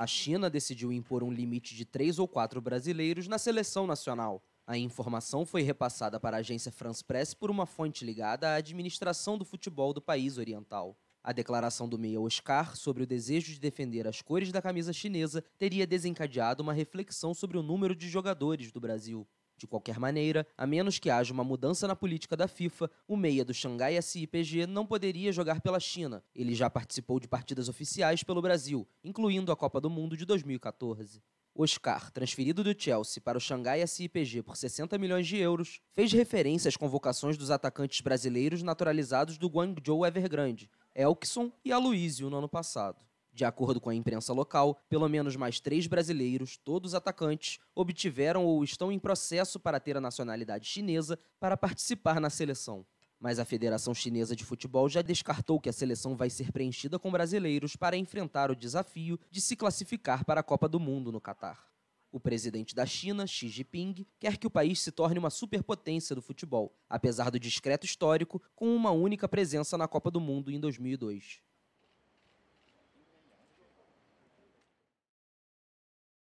A China decidiu impor um limite de três ou quatro brasileiros na seleção nacional. A informação foi repassada para a agência France Press por uma fonte ligada à administração do futebol do país oriental. A declaração do meia Oscar sobre o desejo de defender as cores da camisa chinesa teria desencadeado uma reflexão sobre o número de jogadores do Brasil. De qualquer maneira, a menos que haja uma mudança na política da FIFA, o meia do Xangai SIPG não poderia jogar pela China. Ele já participou de partidas oficiais pelo Brasil, incluindo a Copa do Mundo de 2014. Oscar, transferido do Chelsea para o Xangai SIPG por 60 milhões de euros, fez referência às convocações dos atacantes brasileiros naturalizados do Guangzhou Evergrande, Elkson e Aloysio no ano passado. De acordo com a imprensa local, pelo menos mais três brasileiros, todos atacantes, obtiveram ou estão em processo para ter a nacionalidade chinesa para participar na seleção. Mas a Federação Chinesa de Futebol já descartou que a seleção vai ser preenchida com brasileiros para enfrentar o desafio de se classificar para a Copa do Mundo no Catar. O presidente da China, Xi Jinping, quer que o país se torne uma superpotência do futebol, apesar do discreto histórico, com uma única presença na Copa do Mundo em 2002.